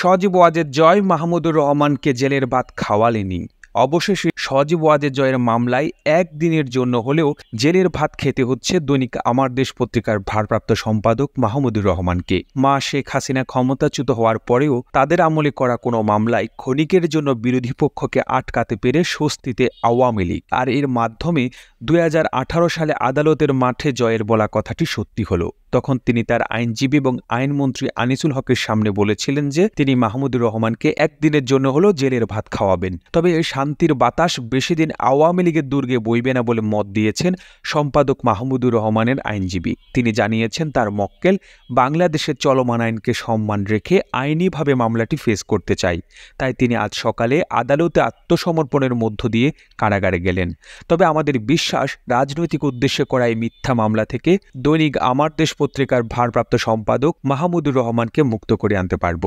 সজীব ওয়াজের জয় মাহমুদুর রহমানকে জেলের ভাত খাওয়ালেনি অবশেষে সজীব ওয়াজের জয়ের মামলায় একদিনের জন্য হলেও জেলের ভাত খেতে হচ্ছে দৈনিক আমার দেশ পত্রিকার ভারপ্রাপ্ত সম্পাদক মাহমুদুর রহমানকে মা শেখ হাসিনা ক্ষমতাচ্যুত হওয়ার পরেও তাদের আমলে করা কোনো মামলায় ক্ষণিকের জন্য বিরোধী পক্ষকে আটকাতে পেরে স্বস্তিতে আওয়ামী লীগ আর এর মাধ্যমে দুই সালে আদালতের মাঠে জয়ের বলা কথাটি সত্যি হলো তখন তিনি তার আইনজীবী এবং আইনমন্ত্রী আনিসুল হকের সামনে বলেছিলেন যে তিনি মাহমুদুর রহমানকে একদিনের জন্য হলো জেলের ভাত খাওয়াবেন তবে এই শান্তির বাতাস বেশিদিন আওয়ামী লীগের দুর্গে বইবে না বলে মত দিয়েছেন সম্পাদক মাহমুদুর রহমানের আইনজীবী তিনি জানিয়েছেন তার মক্কেল বাংলাদেশের চলমান আইনকে সম্মান রেখে আইনিভাবে মামলাটি ফেস করতে চাই তাই তিনি আজ সকালে আদালতে আত্মসমর্পণের মধ্য দিয়ে কারাগারে গেলেন তবে আমাদের বিশ্বাস রাজনৈতিক উদ্দেশ্যে করা এই মিথ্যা মামলা থেকে দৈনিক আমার দেশ পত্রিকার ভারপ্রাপ্ত সম্পাদক মাহমুদুর রহমানকে মুক্ত করে আনতে পারব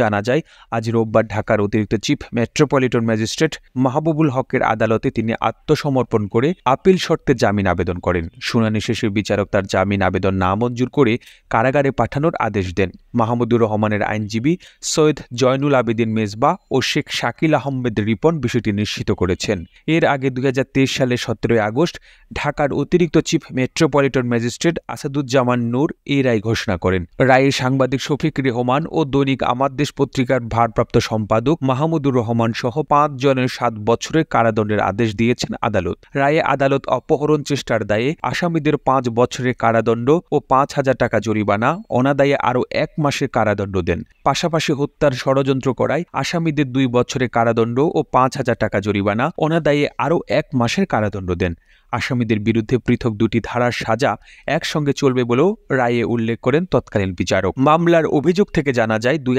জানা যায় আজ রোববার ঢাকার অতিরিক্ত চিফ মেট্রোপলিটন ম্যাজিস্ট্রেট মাহবুবুল হকের আদালতে তিনি আত্মসমর্পণ করে আপিল শর্তে জামিন আবেদন করেন শুনানি শেষে বিচারক তার জামিন আবেদন না মঞ্জুর করে কারাগারে পাঠানোর আদেশ দেন মাহমুদুর রহমানের আইনজীবী সৈয়দ জয়নুল আবেদিন মেজবা ও শেখ শাকিল আহমেদ রিপন বিষয়টি নিশ্চিত করেছেন এর আগে দুই সালের সতেরোই আগস্ট ঢাকার অতিরিক্ত chief metropolitan magistrate Asaduzzaman Noor এই রায় ঘোষণা করেন রায়ে সাংবাদিক শফিক রেহমান ও দৈনিক আমাদের বাংলাদেশ পত্রিকার ভারপ্রাপ্ত সম্পাদক মাহমুদুর রহমান সহ পাঁচ জনের সাত বছরের কারাদণ্ডের আদেশ দিয়েছেন আদালত রায়ে আদালত অপহরণ চেষ্টার দায়ে আসামিদের পাঁচ বছরের কারাদণ্ড ও পাঁচ হাজার টাকা জরিমানা অনাদায়ে আরও এক মাসের কারাদণ্ড দেন পাশাপাশি হত্যার ষড়যন্ত্র করায় আসামিদের দুই বছরের কারাদণ্ড ও পাঁচ হাজার টাকা জরিমানা অনাদায়ে আরও এক মাসের কারাদণ্ড দেন আসামিদের বিরুদ্ধে পৃথক দুটি ধারার সাজা একসঙ্গে চলবে বলেও রায়ে উল্লেখ করেন তৎকালীন বিচারক মামলার অভিযোগ থেকে জানা যায় দুই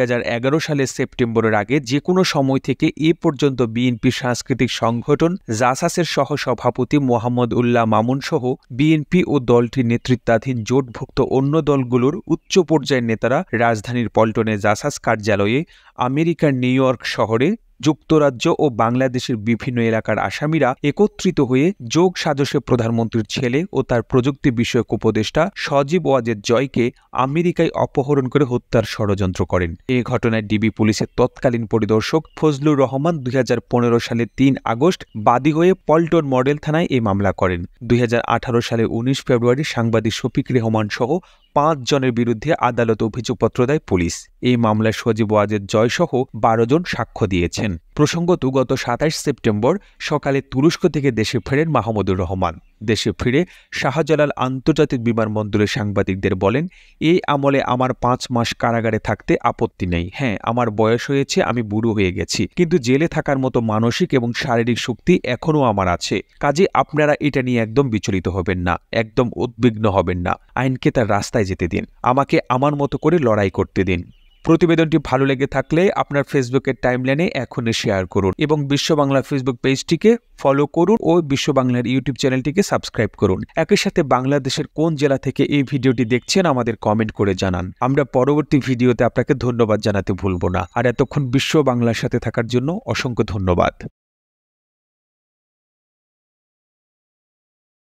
সালের সেপ্টেম্বরের আগে যে কোনো সময় থেকে এ পর্যন্ত বিএনপি সাংস্কৃতিক সংগঠন জাসাসের সহসভাপতি মোহাম্মদ উল্লাহ মামুন সহ বিএনপি ও দলটির নেতৃত্বাধীন জোটভুক্ত অন্য দলগুলোর উচ্চ পর্যায়ের নেতারা রাজধানীর পল্টনে জাসাস কার্যালয়ে আমেরিকার নিউ ইয়র্ক শহরে যুক্তরাজ্য ও বাংলাদেশের বিভিন্ন এলাকার আসামিরা একত্রিত হয়ে যোগ সাজসে প্রধানমন্ত্রীর ছেলে ও তার প্রযুক্তি বিষয়ক উপদেষ্টা সজীব ওয়াজেদ জয়কে আমেরিকায় অপহরণ করে হত্যার ষড়যন্ত্র করেন এ ঘটনায় ডিবি পুলিশের তৎকালীন পরিদর্শক ফজলুর রহমান দুই সালে তিন আগস্ট বাদী হয়ে পল্টন মডেল থানায় এ মামলা করেন দুই সালে উনিশ ফেব্রুয়ারি সাংবাদিক শফিক রেহমান সহ পাঁচ জনের বিরুদ্ধে আদালত অভিযোগপত্র দেয় পুলিশ এই মামলায় সজীব ওয়াজের জয়সহ বারো জন সাক্ষ্য দিয়েছেন প্রসঙ্গত গত সাতাশ সেপ্টেম্বর সকালে তুরস্ক থেকে দেশে ফেরেন মাহমুদুর রহমান দেশে ফিরে শাহজালাল আন্তর্জাতিক বিমানবন্দরের সাংবাদিকদের বলেন এই আমলে আমার পাঁচ মাস কারাগারে থাকতে আপত্তি নেই হ্যাঁ আমার বয়স হয়েছে আমি বুড়ো হয়ে গেছি কিন্তু জেলে থাকার মতো মানসিক এবং শারীরিক শক্তি এখনও আমার আছে কাজে আপনারা এটা নিয়ে একদম বিচলিত হবেন না একদম উদ্বিগ্ন হবেন না আইনকে তার রাস্তায় যেতে দিন আমাকে আমার মতো করে লড়াই করতে দিন প্রতিবেদনটি ভালো লেগে থাকলে আপনার ফেসবুকের টাইমলাইনে এখনই শেয়ার করুন এবং বিশ্ব বাংলা ফেসবুক পেজটিকে ফলো করুন ও বিশ্ব বাংলার ইউটিউব চ্যানেলটিকে সাবস্ক্রাইব করুন একই সাথে বাংলাদেশের কোন জেলা থেকে এই ভিডিওটি দেখছেন আমাদের কমেন্ট করে জানান আমরা পরবর্তী ভিডিওতে আপনাকে ধন্যবাদ জানাতে ভুলব না আর এতক্ষণ বিশ্ব বাংলার সাথে থাকার জন্য অসংখ্য ধন্যবাদ